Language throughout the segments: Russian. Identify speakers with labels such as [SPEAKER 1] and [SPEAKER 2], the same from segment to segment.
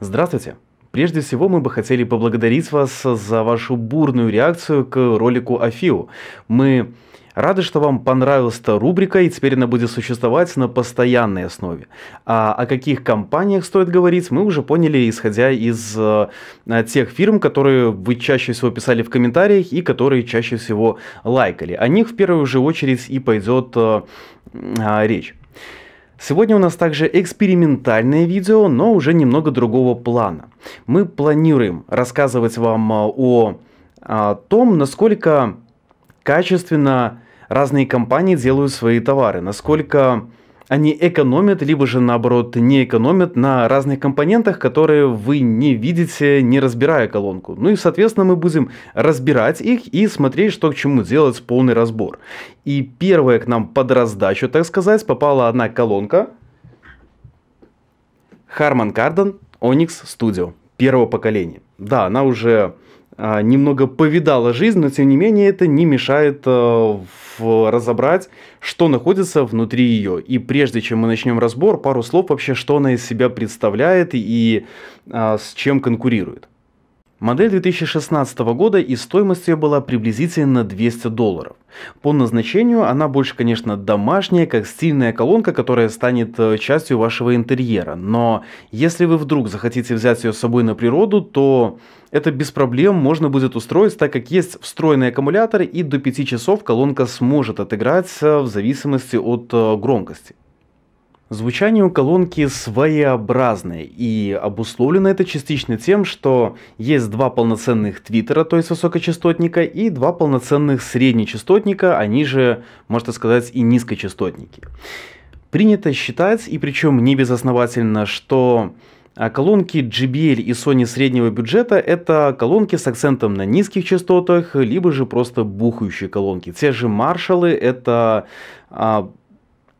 [SPEAKER 1] Здравствуйте! Прежде всего, мы бы хотели поблагодарить вас за вашу бурную реакцию к ролику о ФИУ. Мы рады, что вам понравилась эта рубрика, и теперь она будет существовать на постоянной основе. А о каких компаниях стоит говорить, мы уже поняли, исходя из э, тех фирм, которые вы чаще всего писали в комментариях и которые чаще всего лайкали. О них в первую же очередь и пойдет э, э, речь. Сегодня у нас также экспериментальное видео, но уже немного другого плана. Мы планируем рассказывать вам а, о, о а, том, насколько качественно разные компании делают свои товары, насколько они экономят, либо же наоборот не экономят на разных компонентах, которые вы не видите, не разбирая колонку. Ну и соответственно мы будем разбирать их и смотреть, что к чему делать полный разбор. И первая к нам под раздачу, так сказать, попала одна колонка. Harman Kardon Onyx Studio первого поколения. Да, она уже а, немного повидала жизнь, но тем не менее это не мешает а, разобрать, что находится внутри ее. И прежде чем мы начнем разбор, пару слов вообще, что она из себя представляет и а, с чем конкурирует. Модель 2016 года и стоимость ее была приблизительно на 200 долларов. По назначению она больше, конечно, домашняя, как стильная колонка, которая станет э, частью вашего интерьера. Но если вы вдруг захотите взять ее с собой на природу, то это без проблем можно будет устроить, так как есть встроенный аккумулятор и до 5 часов колонка сможет отыграть э, в зависимости от э, громкости. Звучание у колонки своеобразное, и обусловлено это частично тем, что есть два полноценных твиттера, то есть высокочастотника, и два полноценных среднечастотника, они же, можно сказать, и низкочастотники. Принято считать, и причем не безосновательно, что а, колонки JBL и Sony среднего бюджета – это колонки с акцентом на низких частотах, либо же просто бухающие колонки. Те же маршалы – это а,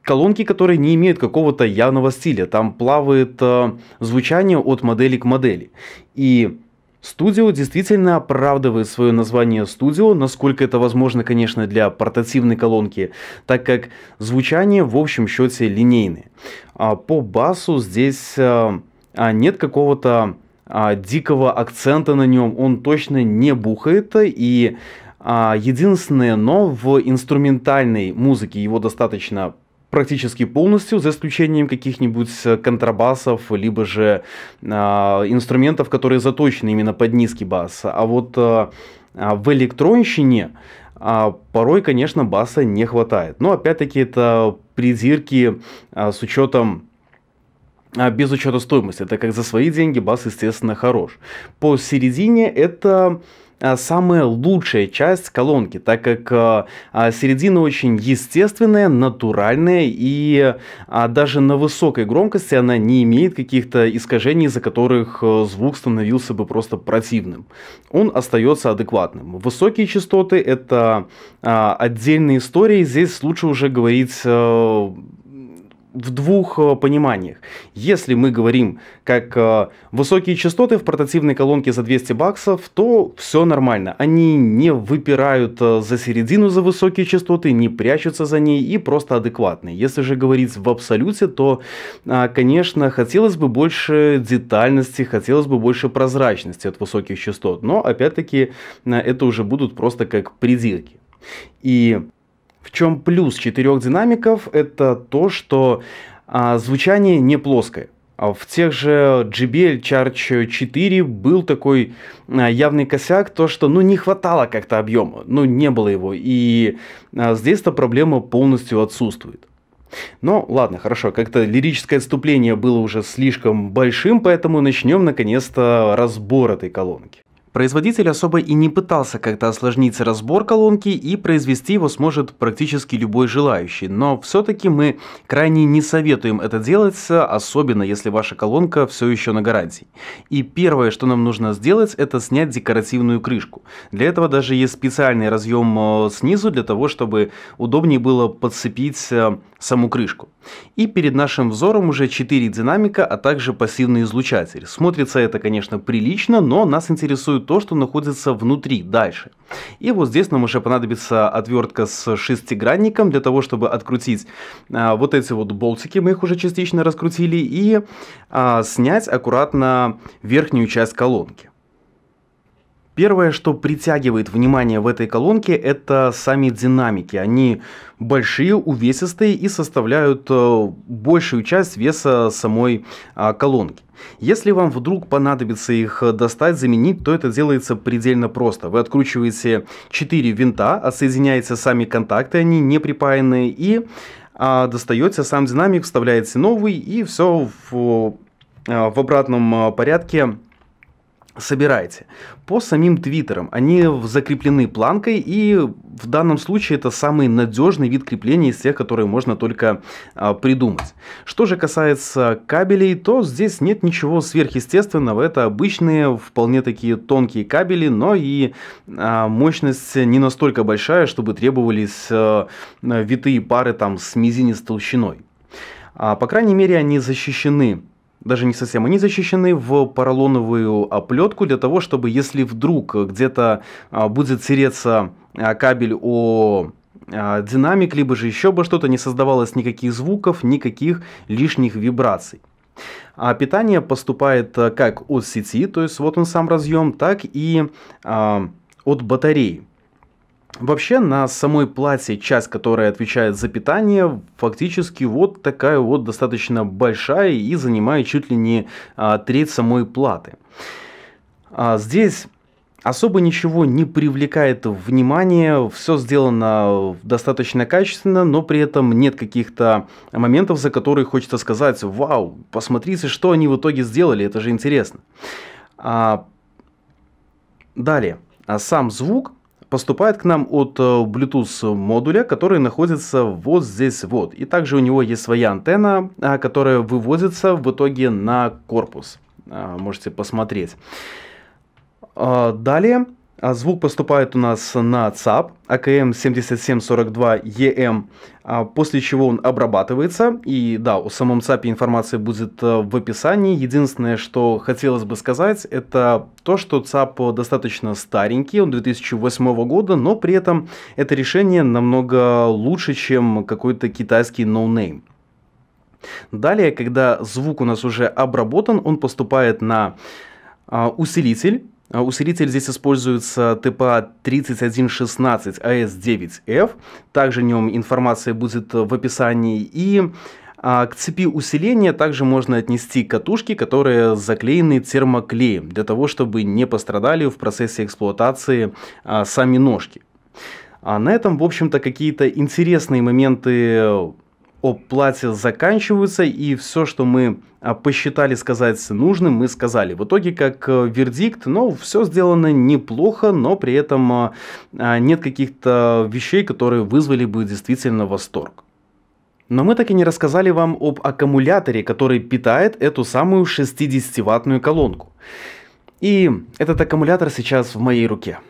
[SPEAKER 1] колонки, которые не имеют какого-то явного стиля. Там плавает э, звучание от модели к модели. И Студио действительно оправдывает свое название студио, насколько это возможно, конечно, для портативной колонки, так как звучание в общем счете линейное. А по басу здесь э, а, нет какого-то а, дикого акцента на нем, он точно не бухает и а, единственное, но в инструментальной музыке его достаточно практически полностью, за исключением каких-нибудь э, контрабасов, либо же э, инструментов, которые заточены именно под низкий бас. А вот э, а, в электронщине э, порой, конечно, баса не хватает. Но опять-таки это придирки э, с учетом без учета стоимости, Это как за свои деньги бас, естественно, хорош. середине это Э, самая лучшая часть колонки, так как э, а, середина очень естественная, натуральная и а, даже на высокой громкости она не имеет каких-то искажений, из-за которых э, звук становился бы просто противным. Он остается адекватным. Высокие частоты это а, отдельная история, здесь лучше уже говорить в двух э, пониманиях. Если мы говорим как э, высокие частоты в портативной колонке за 200 баксов, то все нормально. Они не выпирают э, за середину за высокие частоты, не прячутся за ней и просто адекватные. Если же говорить в абсолюте, то, а, конечно, хотелось бы больше детальности, хотелось бы больше прозрачности от высоких частот. Но, опять-таки, это уже будут просто как придирки. И в чем плюс четырех динамиков? Это то, что а, звучание не плоское. А в тех же JBL Charge 4 был такой а, явный косяк, то что ну не хватало как-то объема, ну не было его. И а, здесь-то проблема полностью отсутствует. Но ну, ладно, хорошо, как-то лирическое отступление было уже слишком большим, поэтому начнем наконец-то разбор этой колонки. Производитель особо и не пытался как-то осложнить разбор колонки и произвести его сможет практически любой желающий, но все-таки мы крайне не советуем это делать, особенно если ваша колонка все еще на гарантии. И первое, что нам нужно сделать, это снять декоративную крышку. Для этого даже есть специальный разъем э, снизу, для того, чтобы удобнее было подцепить э, саму крышку. И перед нашим взором уже 4 динамика, а также пассивный излучатель. Смотрится это, конечно, прилично, но нас интересует то, что находится внутри, дальше. И вот здесь нам уже понадобится отвертка с шестигранником для того, чтобы открутить а, вот эти вот болтики, мы их уже частично раскрутили, и а, снять аккуратно верхнюю часть колонки. Первое, что притягивает внимание в этой колонке, это сами динамики. Они большие, увесистые и составляют э, большую часть веса самой а, колонки. Если вам вдруг понадобится их э, достать, заменить, то это делается предельно просто. Вы откручиваете 4 винта, отсоединяете сами контакты, они не припаянные, и а, достаете сам динамик, вставляете новый, и все в, э, в обратном порядке собираете. По самим твиттерам они закреплены планкой, и в данном случае это самый надежный вид крепления из тех, которые можно только а, придумать. Что же касается кабелей, то здесь нет ничего сверхъестественного. Это обычные, вполне такие тонкие кабели, но и а, мощность не настолько большая, чтобы требовались а, витые пары там с мизинец толщиной. А, по крайней мере, они защищены даже не совсем, они защищены в поролоновую оплетку а, для того, чтобы если вдруг э, где-то а, будет тереться а, кабель о динамик, либо же еще бы что-то, не создавалось никаких звуков, никаких лишних вибраций. А питание поступает э, как от сети, то есть вот он сам разъем, так и от батареи. Вообще на самой плате часть, которая отвечает за питание, фактически вот такая вот достаточно большая и занимает чуть ли не а, треть самой платы. А, здесь Особо ничего не привлекает внимание, все сделано достаточно качественно, но при этом нет каких-то моментов, за которые хочется сказать, вау, посмотрите, что они в итоге сделали, это же интересно. А... Далее, а сам звук поступает к нам от э, Bluetooth модуля, который находится вот здесь вот. И также у него есть своя антенна, а, которая выводится в итоге на корпус. А, можете посмотреть. А, далее а звук поступает у нас на ЦАП акм 7742 ем после чего он обрабатывается. И да, о самом ЦАПе информация будет э, в описании. Единственное, что хотелось бы сказать, это то, что ЦАП достаточно старенький, он 2008 года, но при этом это решение намного лучше, чем какой-то китайский ноунейм. No Далее, когда звук у нас уже обработан, он поступает на а, усилитель а Усилитель здесь используется ТПА 3116 AS9F. А также о нем информация будет в описании. И а к цепи усиления также можно отнести катушки, которые заклеены термоклеем, для того, чтобы не пострадали в процессе эксплуатации а, сами ножки. А на этом, в общем-то, какие-то интересные моменты о плате заканчиваются, и все, что мы а, посчитали сказать нужным, мы сказали. В итоге, как э, вердикт, ну, все сделано неплохо, но при этом а, а, нет каких-то вещей, которые вызвали бы действительно восторг. Но мы так и не рассказали вам об аккумуляторе, который питает эту самую 60-ваттную колонку. И этот аккумулятор сейчас в моей руке.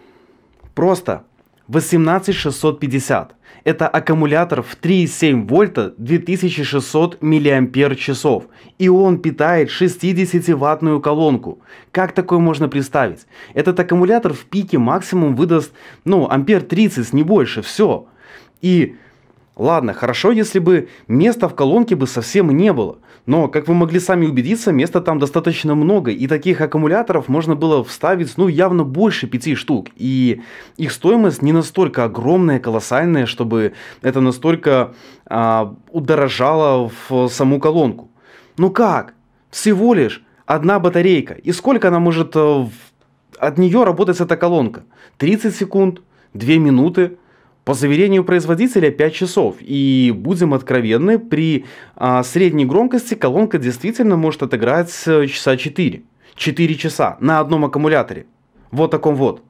[SPEAKER 1] Просто 18650. Это аккумулятор в 3,7 вольта 2600 миллиампер часов. И он питает 60-ваттную колонку. Как такое можно представить? Этот аккумулятор в пике максимум выдаст, ну, ампер 30, не больше, все. И Ладно, хорошо, если бы места в колонке бы совсем не было. Но, как вы могли сами убедиться, места там достаточно много, и таких аккумуляторов можно было вставить, ну, явно больше пяти штук. И их стоимость не настолько огромная, колоссальная, чтобы это настолько а, удорожало в саму колонку. Ну как? Всего лишь одна батарейка. И сколько она может... Э, от нее работать эта колонка? 30 секунд? 2 минуты? По заверению производителя 5 часов. И будем откровенны, при а, средней громкости колонка действительно может отыграть э, часа 4. 4 часа на одном аккумуляторе. Вот таком вот.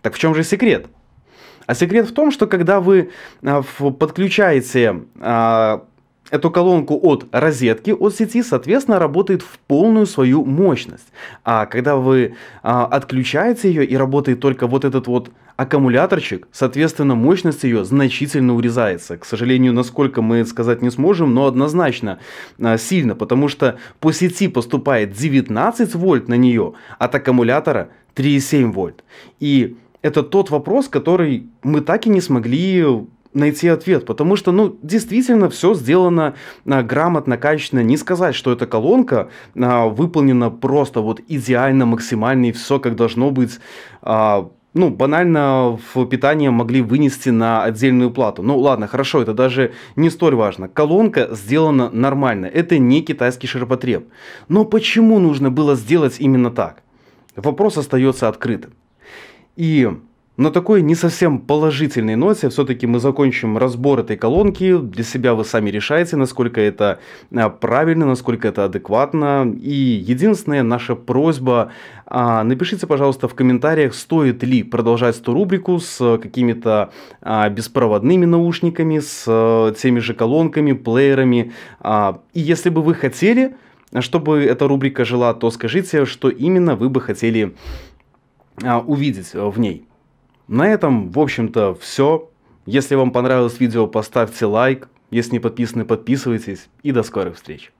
[SPEAKER 1] Так в чем же секрет? А секрет в том, что когда вы а, подключаете а, эту колонку от розетки, от сети, соответственно, работает в полную свою мощность. А когда вы а, отключаете ее и работает только вот этот вот аккумуляторчик, соответственно мощность ее значительно урезается. К сожалению, насколько мы сказать не сможем, но однозначно а, сильно, потому что по сети поступает 19 вольт на нее, от аккумулятора 3,7 вольт. И это тот вопрос, который мы так и не смогли найти ответ, потому что, ну, действительно все сделано а, грамотно, качественно. Не сказать, что эта колонка а, выполнена просто вот идеально, максимально и все как должно быть. А, ну, банально в питание могли вынести на отдельную плату. Ну, ладно, хорошо, это даже не столь важно. Колонка сделана нормально, это не китайский ширпотреб. Но почему нужно было сделать именно так? Вопрос остается открытым. И на такой не совсем положительной ноте все-таки мы закончим разбор этой колонки. Для себя вы сами решаете, насколько это а, правильно, насколько это адекватно. И единственная наша просьба, а, напишите, пожалуйста, в комментариях, стоит ли продолжать эту рубрику с какими-то а, беспроводными наушниками, с э, теми же колонками, плеерами. И если бы вы хотели, чтобы эта рубрика жила, то скажите, что именно вы бы хотели увидеть в ней. На этом, в общем-то, все. Если вам понравилось видео, поставьте лайк. Если не подписаны, подписывайтесь. И до скорых встреч.